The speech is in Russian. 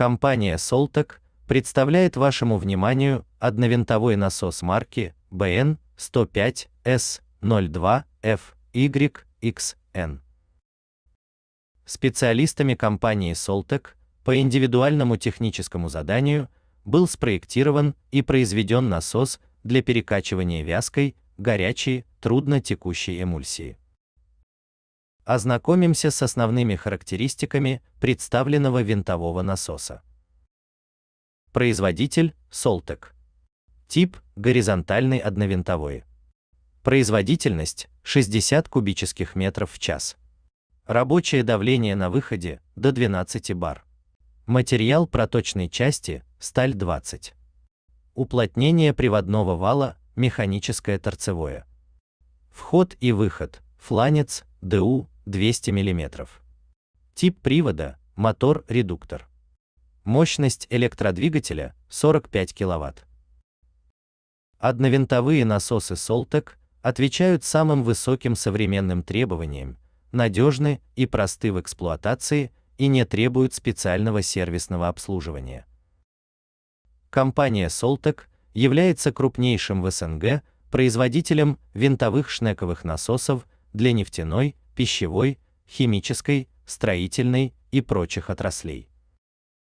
Компания Soltec представляет вашему вниманию одновинтовой насос марки BN 105S02FYXN. Специалистами компании Soltec по индивидуальному техническому заданию был спроектирован и произведен насос для перекачивания вязкой, горячей, трудно текущей эмульсии ознакомимся с основными характеристиками представленного винтового насоса. Производитель – Soltec. Тип – горизонтальный одновинтовой. Производительность – 60 кубических метров в час. Рабочее давление на выходе – до 12 бар. Материал проточной части – сталь 20. Уплотнение приводного вала – механическое торцевое. Вход и выход – фланец, ДУ, 200 мм. Тип привода – мотор-редуктор. Мощность электродвигателя – 45 кВт. Одновинтовые насосы Soltec отвечают самым высоким современным требованиям, надежны и просты в эксплуатации и не требуют специального сервисного обслуживания. Компания Soltec является крупнейшим в СНГ производителем винтовых шнековых насосов для нефтяной пищевой, химической, строительной и прочих отраслей.